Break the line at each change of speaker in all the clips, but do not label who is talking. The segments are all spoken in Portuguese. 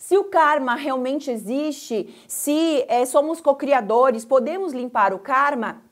se o karma realmente existe, se é, somos co-criadores, podemos limpar o karma?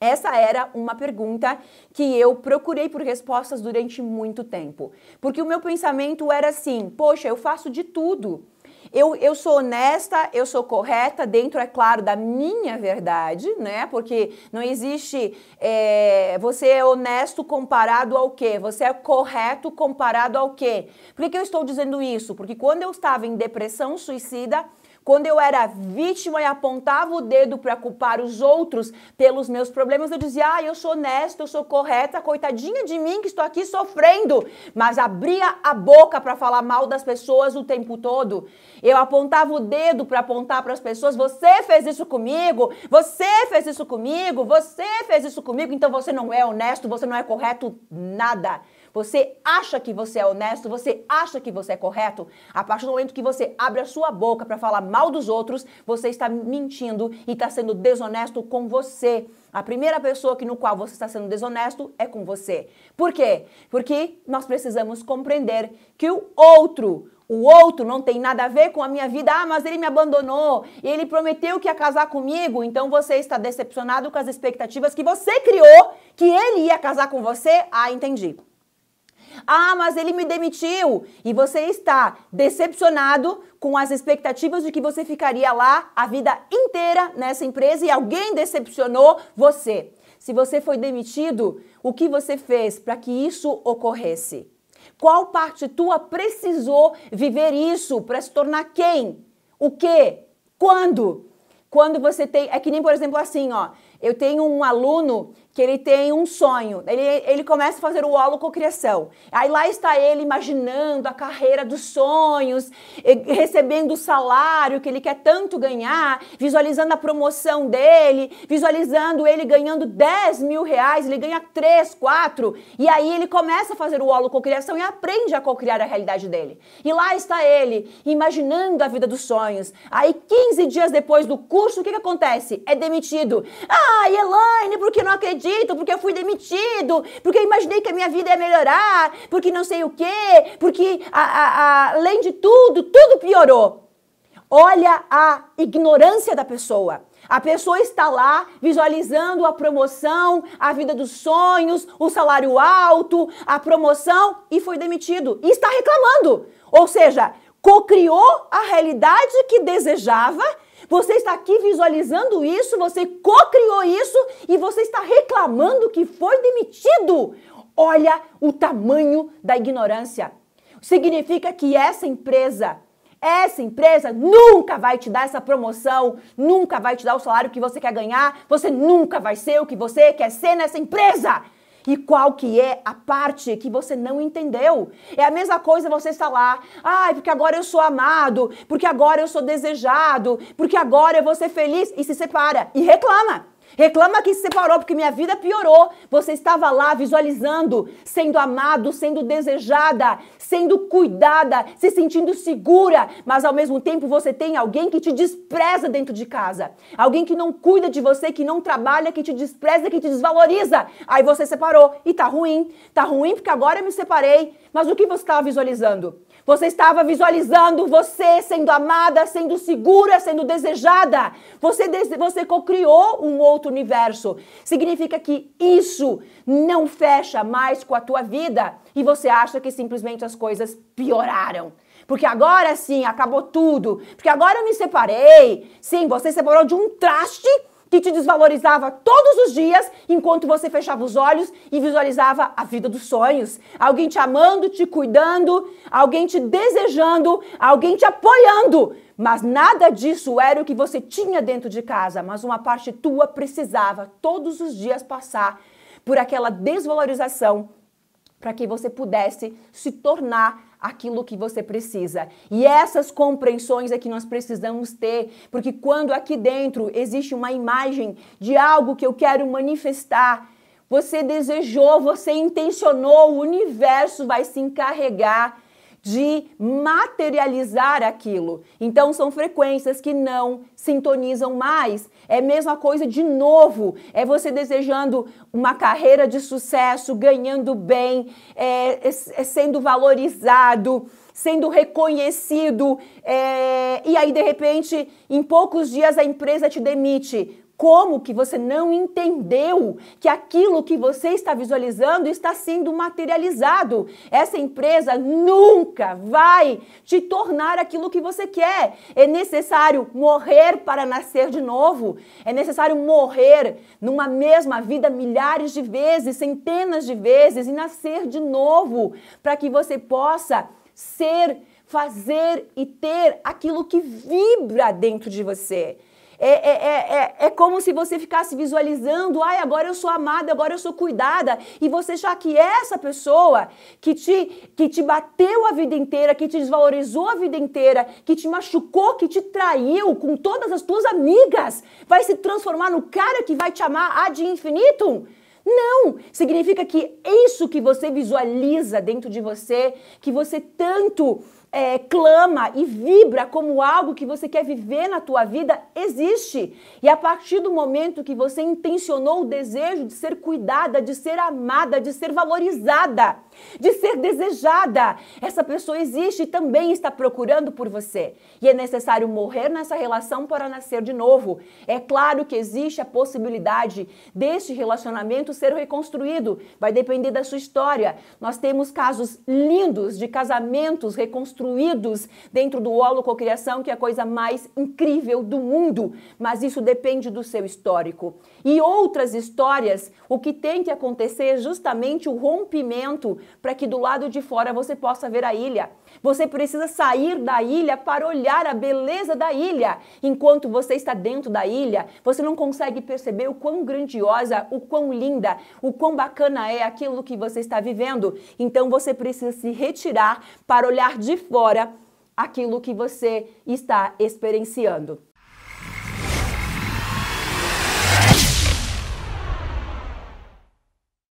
Essa era uma pergunta que eu procurei por respostas durante muito tempo. Porque o meu pensamento era assim: poxa, eu faço de tudo. Eu, eu sou honesta, eu sou correta, dentro, é claro, da minha verdade, né? Porque não existe. É, você é honesto comparado ao quê? Você é correto comparado ao quê? Por que, que eu estou dizendo isso? Porque quando eu estava em depressão suicida, quando eu era vítima e apontava o dedo para culpar os outros pelos meus problemas, eu dizia: "Ah, eu sou honesta, eu sou correta, coitadinha de mim que estou aqui sofrendo". Mas abria a boca para falar mal das pessoas o tempo todo. Eu apontava o dedo para apontar para as pessoas: "Você fez isso comigo, você fez isso comigo, você fez isso comigo". Então você não é honesto, você não é correto nada. Você acha que você é honesto, você acha que você é correto? A partir do momento que você abre a sua boca para falar mal dos outros, você está mentindo e está sendo desonesto com você. A primeira pessoa que no qual você está sendo desonesto é com você. Por quê? Porque nós precisamos compreender que o outro, o outro não tem nada a ver com a minha vida. Ah, mas ele me abandonou. Ele prometeu que ia casar comigo. Então você está decepcionado com as expectativas que você criou que ele ia casar com você. Ah, entendi. Ah, mas ele me demitiu. E você está decepcionado com as expectativas de que você ficaria lá a vida inteira nessa empresa e alguém decepcionou você. Se você foi demitido, o que você fez para que isso ocorresse? Qual parte tua precisou viver isso para se tornar quem? O que? Quando? Quando você tem. É que nem, por exemplo, assim, ó. Eu tenho um aluno que ele tem um sonho. Ele, ele começa a fazer o holococriação. Aí lá está ele imaginando a carreira dos sonhos, recebendo o salário que ele quer tanto ganhar, visualizando a promoção dele, visualizando ele ganhando 10 mil reais, ele ganha 3, 4. E aí ele começa a fazer o holococriação e aprende a cocriar a realidade dele. E lá está ele, imaginando a vida dos sonhos. Aí 15 dias depois do curso, o que, que acontece? É demitido. Ai, ah, Elaine, porque não acredito porque eu fui demitido, porque eu imaginei que a minha vida ia melhorar, porque não sei o quê, porque a, a, a, além de tudo, tudo piorou. Olha a ignorância da pessoa. A pessoa está lá visualizando a promoção, a vida dos sonhos, o salário alto, a promoção e foi demitido. E está reclamando. Ou seja, cocriou a realidade que desejava você está aqui visualizando isso, você co-criou isso e você está reclamando que foi demitido. Olha o tamanho da ignorância. Significa que essa empresa essa empresa nunca vai te dar essa promoção, nunca vai te dar o salário que você quer ganhar, você nunca vai ser o que você quer ser nessa empresa e qual que é a parte que você não entendeu. É a mesma coisa você falar, ai, ah, porque agora eu sou amado, porque agora eu sou desejado, porque agora eu vou ser feliz, e se separa e reclama. Reclama que se separou, porque minha vida piorou. Você estava lá visualizando, sendo amado, sendo desejada, sendo cuidada, se sentindo segura, mas ao mesmo tempo você tem alguém que te despreza dentro de casa. Alguém que não cuida de você, que não trabalha, que te despreza, que te desvaloriza. Aí você separou e tá ruim. Tá ruim porque agora eu me separei. Mas o que você estava visualizando? Você estava visualizando você sendo amada, sendo segura, sendo desejada. Você, você co-criou um outro universo. Significa que isso não fecha mais com a tua vida e você acha que simplesmente as coisas pioraram. Porque agora sim, acabou tudo. Porque agora eu me separei. Sim, você se separou de um traste que te desvalorizava todos os dias enquanto você fechava os olhos e visualizava a vida dos sonhos. Alguém te amando, te cuidando, alguém te desejando, alguém te apoiando. Mas nada disso era o que você tinha dentro de casa, mas uma parte tua precisava todos os dias passar por aquela desvalorização para que você pudesse se tornar aquilo que você precisa. E essas compreensões é que nós precisamos ter, porque quando aqui dentro existe uma imagem de algo que eu quero manifestar, você desejou, você intencionou, o universo vai se encarregar de materializar aquilo. Então são frequências que não sintonizam mais. É a mesma coisa de novo. É você desejando uma carreira de sucesso, ganhando bem, é, é, é sendo valorizado sendo reconhecido, é, e aí de repente, em poucos dias, a empresa te demite. Como que você não entendeu que aquilo que você está visualizando está sendo materializado? Essa empresa nunca vai te tornar aquilo que você quer. É necessário morrer para nascer de novo. É necessário morrer numa mesma vida milhares de vezes, centenas de vezes e nascer de novo para que você possa ser, fazer e ter aquilo que vibra dentro de você. É, é, é, é, é como se você ficasse visualizando, ai, agora eu sou amada, agora eu sou cuidada, e você achar que essa pessoa que te, que te bateu a vida inteira, que te desvalorizou a vida inteira, que te machucou, que te traiu com todas as tuas amigas, vai se transformar no cara que vai te amar ad infinitum? Não! Significa que isso que você visualiza dentro de você, que você tanto é, clama e vibra como algo que você quer viver na tua vida existe. E a partir do momento que você intencionou o desejo de ser cuidada, de ser amada, de ser valorizada, de ser desejada, essa pessoa existe e também está procurando por você. E é necessário morrer nessa relação para nascer de novo. É claro que existe a possibilidade deste relacionamento ser reconstruído, vai depender da sua história. Nós temos casos lindos de casamentos reconstruídos dentro do holococriação, que é a coisa mais incrível do mundo, mas isso depende do seu histórico. E outras histórias, o que tem que acontecer é justamente o rompimento para que do lado de fora você possa ver a ilha. Você precisa sair da ilha para olhar a beleza da ilha. Enquanto você está dentro da ilha, você não consegue perceber o quão grandiosa, o quão linda, o quão bacana é aquilo que você está vivendo. Então você precisa se retirar para olhar de fora aquilo que você está experienciando.